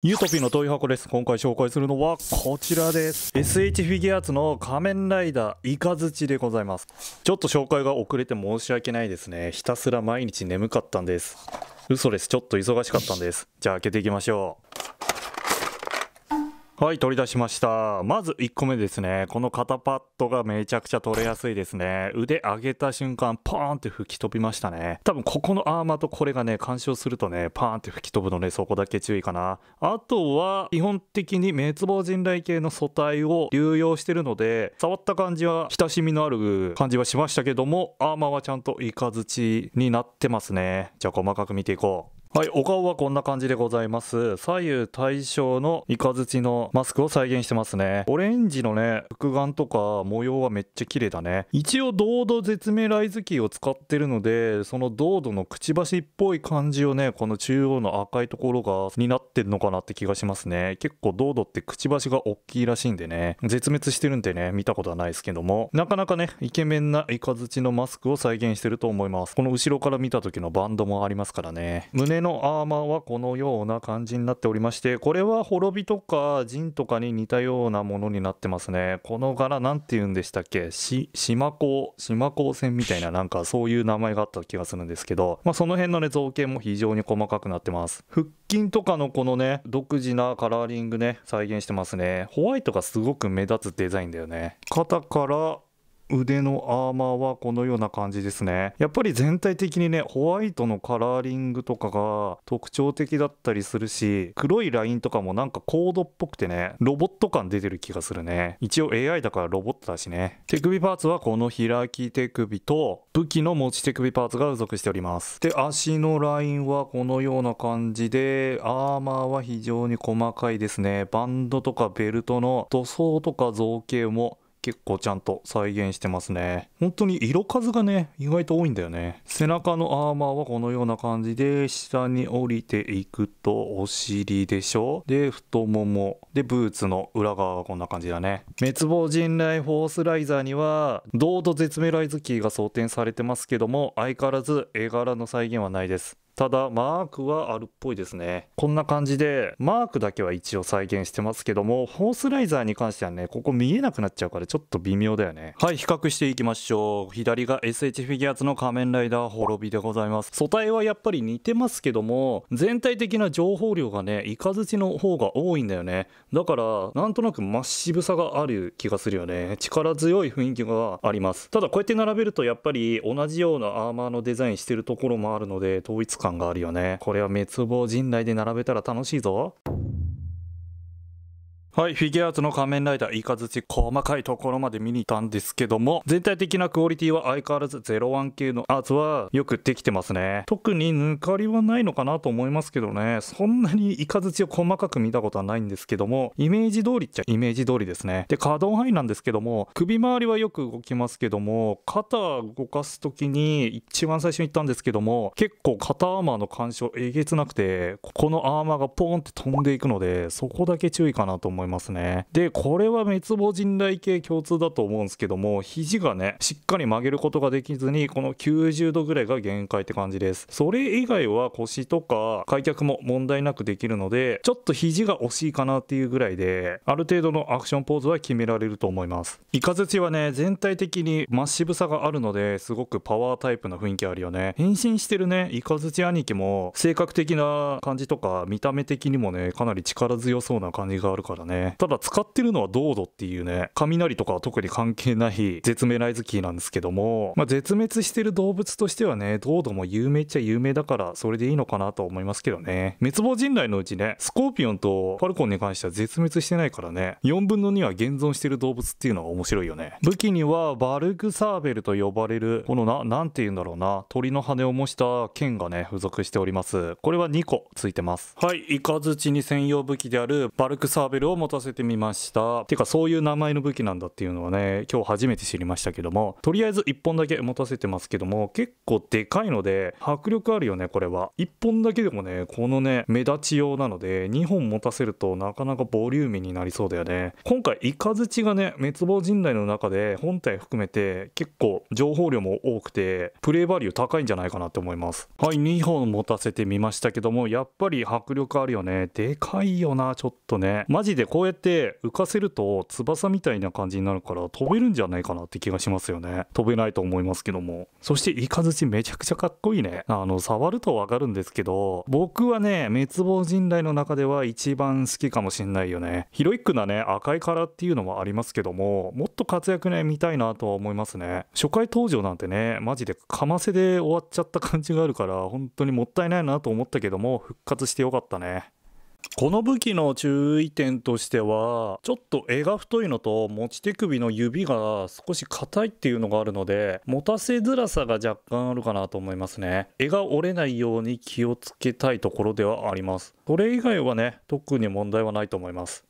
ユートピーの遠い箱です。今回紹介するのはこちらです。SH フィギュアーツの仮面ライダーイカズチでございます。ちょっと紹介が遅れて申し訳ないですね。ひたすら毎日眠かったんです。嘘です。ちょっと忙しかったんです。じゃあ開けていきましょう。はい取り出しましたまず1個目ですねこの肩パッドがめちゃくちゃ取れやすいですね腕上げた瞬間パーンって吹き飛びましたね多分ここのアーマーとこれがね干渉するとねパーンって吹き飛ぶので、そこだけ注意かなあとは基本的に滅亡人雷系の素体を流用してるので触った感じは親しみのある感じはしましたけどもアーマーはちゃんとイカづちになってますねじゃあ細かく見ていこうはい、お顔はこんな感じでございます。左右対称のイカズチのマスクを再現してますね。オレンジのね、複眼とか模様はめっちゃ綺麗だね。一応、銅度絶命ライズキーを使ってるので、その銅度のくちばしっぽい感じをね、この中央の赤いところが、になってるのかなって気がしますね。結構銅度ってくちばしが大きいらしいんでね、絶滅してるんでね、見たことはないですけども、なかなかね、イケメンなイカズチのマスクを再現してると思います。この後ろから見た時のバンドもありますからね。胸上のアーマーはこのような感じになっておりましてこれは滅びとか陣とかに似たようなものになってますねこの柄何て言うんでしたっけし島港島港線みたいななんかそういう名前があった気がするんですけど、まあ、その辺のね造形も非常に細かくなってます腹筋とかのこのね独自なカラーリングね再現してますねホワイトがすごく目立つデザインだよね肩から腕のアーマーはこのような感じですねやっぱり全体的にねホワイトのカラーリングとかが特徴的だったりするし黒いラインとかもなんかコードっぽくてねロボット感出てる気がするね一応 AI だからロボットだしね手首パーツはこの開き手首と武器の持ち手首パーツが付属しておりますで足のラインはこのような感じでアーマーは非常に細かいですねバンドとかベルトの塗装とか造形も結構ちゃんと再現してますね。本当に色数がね、意外と多いんだよね。背中のアーマーはこのような感じで、下に降りていくとお尻でしょで、太もも。で、ブーツの裏側はこんな感じだね。滅亡人雷フォースライザーには、銅と絶命ライズキーが装填されてますけども、相変わらず絵柄の再現はないです。ただマークはあるっぽいですねこんな感じでマークだけは一応再現してますけどもホースライザーに関してはねここ見えなくなっちゃうからちょっと微妙だよねはい比較していきましょう左が SH フィギュアーズの仮面ライダー滅びでございます素体はやっぱり似てますけども全体的な情報量がねイカズチの方が多いんだよねだからなんとなく真っ渋さがある気がするよね力強い雰囲気がありますただこうやって並べるとやっぱり同じようなアーマーのデザインしてるところもあるので統一感感があるよねこれは滅亡陣内で並べたら楽しいぞはい、フィギュアーツの仮面ライダーイカズチ細かいところまで見に行ったんですけども、全体的なクオリティは相変わらず01系のアーツはよくできてますね。特に抜かりはないのかなと思いますけどね、そんなにイカズチを細かく見たことはないんですけども、イメージ通りっちゃイメージ通りですね。で、可動範囲なんですけども、首周りはよく動きますけども、肩動かす時に一番最初に行ったんですけども、結構肩アーマーの干渉えげつなくて、ここのアーマーがポーンって飛んでいくので、そこだけ注意かなと思います。いますねでこれは滅亡人雷系共通だと思うんですけども肘がねしっかり曲げることができずにこの90度ぐらいが限界って感じですそれ以外は腰とか開脚も問題なくできるのでちょっと肘が惜しいかなっていうぐらいである程度のアクションポーズは決められると思いますイカズチはね全体的にマッシブさがあるのですごくパワータイプの雰囲気あるよね変身してるねイカズチ兄貴も性格的な感じとか見た目的にもねかなり力強そうな感じがあるからねねただ使ってるのはドードっていうね雷とかは特に関係ない絶命ライズキーなんですけども、まあ、絶滅してる動物としてはねドードも有名っちゃ有名だからそれでいいのかなと思いますけどね滅亡人類のうちねスコーピオンとファルコンに関しては絶滅してないからね4分の2は現存してる動物っていうのが面白いよね武器にはバルグサーベルと呼ばれるこのな何て言うんだろうな鳥の羽を模した剣がね付属しておりますこれは2個ついてますはいイカに専用武器であるバルクサーベルを持たせてみましたていうかそういう名前の武器なんだっていうのはね今日初めて知りましたけどもとりあえず1本だけ持たせてますけども結構でかいので迫力あるよねこれは1本だけでもねこのね目立ち用なので2本持たせるとなかなかボリューミーになりそうだよね今回イカズチがね滅亡人内の中で本体含めて結構情報量も多くてプレイバリュー高いんじゃないかなって思いますはい2本持たせてみましたけどもやっぱり迫力あるよねでかいよなちょっとねマジでこうやって浮かせると翼みたいな感じになるから飛べるんじゃないかなって気がしますよね飛べないと思いますけどもそしてイカズチめちゃくちゃかっこいいねあの触るとわかるんですけど僕はね滅亡人雷の中では一番好きかもしんないよねヒロイックなね赤い殻っていうのもありますけどももっと活躍ね見たいなとは思いますね初回登場なんてねマジでかませで終わっちゃった感じがあるから本当にもったいないなと思ったけども復活してよかったねこの武器の注意点としてはちょっと柄が太いのと持ち手首の指が少し硬いっていうのがあるので持たせづらさが若干あるかなと思いますね柄が折れないように気をつけたいところではありますそれ以外はね特に問題はないと思います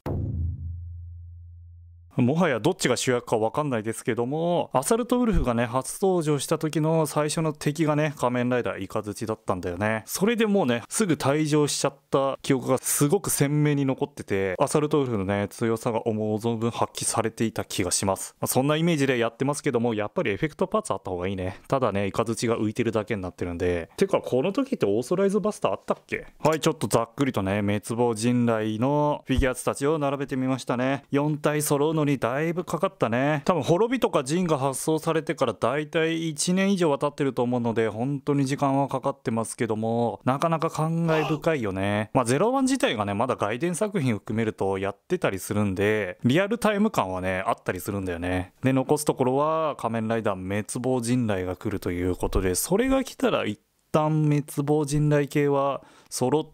もはやどっちが主役か分かんないですけどもアサルトウルフがね初登場した時の最初の敵がね仮面ライダーイカズチだったんだよねそれでもうねすぐ退場しちゃった記憶がすごく鮮明に残っててアサルトウルフのね強さが思う存分発揮されていた気がします、まあ、そんなイメージでやってますけどもやっぱりエフェクトパーツあった方がいいねただねイカズチが浮いてるだけになってるんでてかこの時ってオーソライズバスターあったっけはいちょっとざっくりとね滅亡人来のフィギュアスたちを並べてみましたね4体揃うのにだいぶかかったね多分滅びとか陣が発送されてからだいたい1年以上は経ってると思うので本当に時間はかかってますけどもなかなか感慨深いよねまあ01自体がねまだ外伝作品含めるとやってたりするんでリアルタイム感はねあったりするんだよねで残すところは仮面ライダー滅亡人雷が来るということでそれが来たら一旦滅亡人雷系は揃っ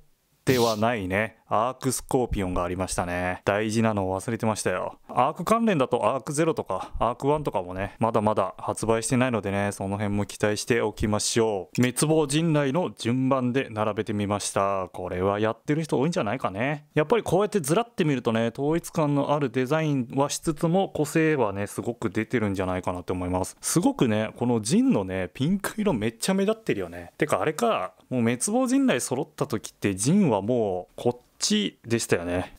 てはないねアークスコーピオンがありましたね。大事なのを忘れてましたよ。アーク関連だとアーク0とかアーク1とかもね、まだまだ発売してないのでね、その辺も期待しておきましょう。滅亡人雷の順番で並べてみました。これはやってる人多いんじゃないかね。やっぱりこうやってずらってみるとね、統一感のあるデザインはしつつも個性はね、すごく出てるんじゃないかなって思います。すごくね、このジンのね、ピンク色めっちゃ目立ってるよね。てかあれか、もう滅亡人雷揃った時ってジンはもうこっちでしたよね。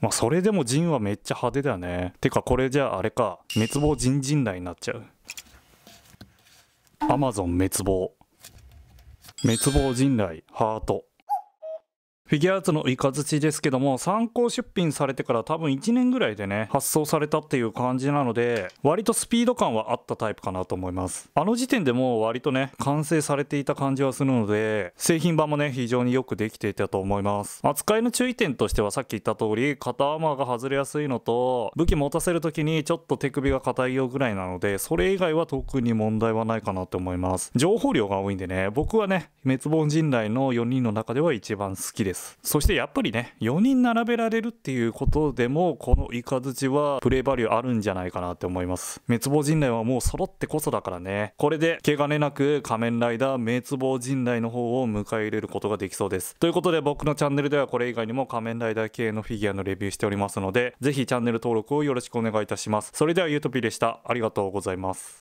まあ、それでもジンはめっちゃ派手だよね。てか、これじゃああれか、滅亡ジンジン雷になっちゃう。アマゾン滅亡。滅亡人雷、ハート。フィギュアーツのイカズチですけども、参考出品されてから多分1年ぐらいでね、発送されたっていう感じなので、割とスピード感はあったタイプかなと思います。あの時点でもう割とね、完成されていた感じはするので、製品版もね、非常によくできていたと思います。扱いの注意点としてはさっき言った通り、肩アーマーが外れやすいのと、武器持たせる時にちょっと手首が硬いようぐらいなので、それ以外は特に問題はないかなと思います。情報量が多いんでね、僕はね、滅亡人来の4人の中では一番好きです。ですそしてやっぱりね4人並べられるっていうことでもこのイカズチはプレイバリューあるんじゃないかなって思います滅亡人内はもう揃ってこそだからねこれで気兼ねなく仮面ライダー滅亡人内の方を迎え入れることができそうですということで僕のチャンネルではこれ以外にも仮面ライダー系のフィギュアのレビューしておりますのでぜひチャンネル登録をよろしくお願いいたしますそれではゆうとぴでしたありがとうございます